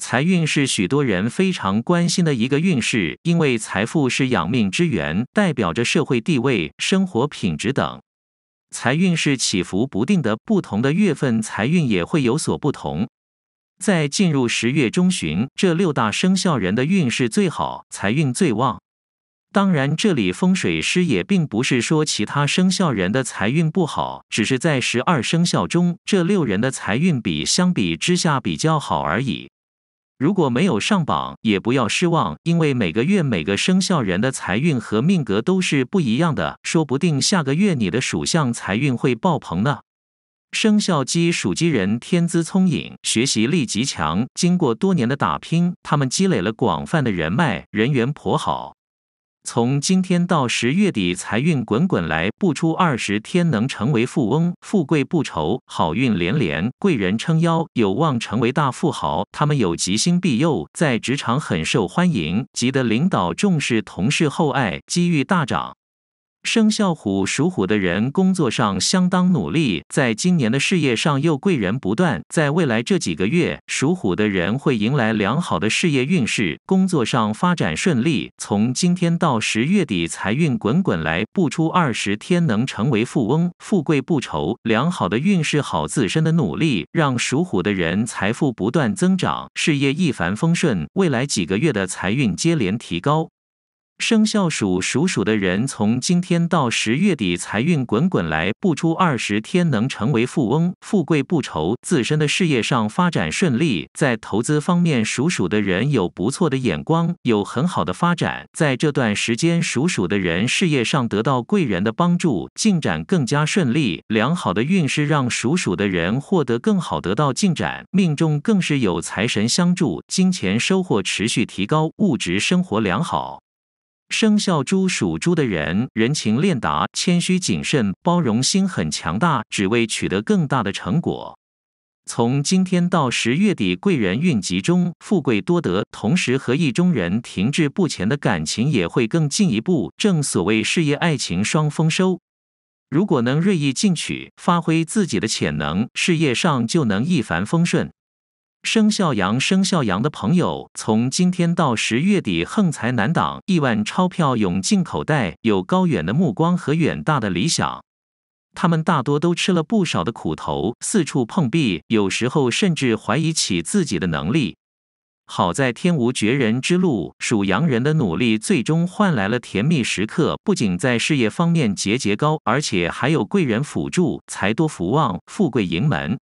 财运是许多人非常关心的一个运势，因为财富是养命之源，代表着社会地位、生活品质等。财运是起伏不定的，不同的月份财运也会有所不同。在进入十月中旬，这六大生肖人的运势最好，财运最旺。当然，这里风水师也并不是说其他生肖人的财运不好，只是在十二生肖中，这六人的财运比相比之下比较好而已。如果没有上榜，也不要失望，因为每个月每个生肖人的财运和命格都是不一样的，说不定下个月你的属相财运会爆棚呢。生肖鸡属鸡人天资聪颖，学习力极强，经过多年的打拼，他们积累了广泛的人脉，人缘颇好。从今天到十月底，财运滚滚来，不出二十天能成为富翁，富贵不愁，好运连连，贵人撑腰，有望成为大富豪。他们有吉星庇佑，在职场很受欢迎，急得领导重视，同事厚爱，机遇大涨。生肖虎属虎的人，工作上相当努力，在今年的事业上又贵人不断。在未来这几个月，属虎的人会迎来良好的事业运势，工作上发展顺利。从今天到十月底，财运滚滚来，不出二十天能成为富翁，富贵不愁。良好的运势好自身的努力，让属虎的人财富不断增长，事业一帆风顺。未来几个月的财运接连提高。生肖属属鼠的人，从今天到十月底，财运滚滚来，不出二十天能成为富翁，富贵不愁。自身的事业上发展顺利，在投资方面，属鼠的人有不错的眼光，有很好的发展。在这段时间，属鼠的人事业上得到贵人的帮助，进展更加顺利。良好的运势让属鼠的人获得更好，得到进展，命中更是有财神相助，金钱收获持续提高，物质生活良好。生肖猪属猪的人，人情练达，谦虚谨慎，包容心很强大，只为取得更大的成果。从今天到十月底，贵人运集中，富贵多得。同时，和意中人停滞不前的感情也会更进一步。正所谓事业爱情双丰收。如果能锐意进取，发挥自己的潜能，事业上就能一帆风顺。生肖羊，生肖羊的朋友，从今天到十月底，横财难挡，亿万钞票涌进口袋。有高远的目光和远大的理想，他们大多都吃了不少的苦头，四处碰壁，有时候甚至怀疑起自己的能力。好在天无绝人之路，属羊人的努力最终换来了甜蜜时刻。不仅在事业方面节节高，而且还有贵人辅助，财多福旺，富贵盈门。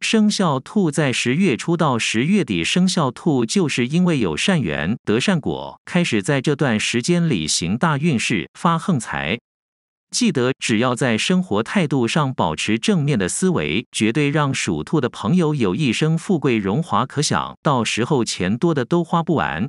生肖兔在十月初到十月底，生肖兔就是因为有善缘得善果，开始在这段时间里行大运势发横财。记得只要在生活态度上保持正面的思维，绝对让属兔的朋友有一生富贵荣华可享，到时候钱多的都花不完。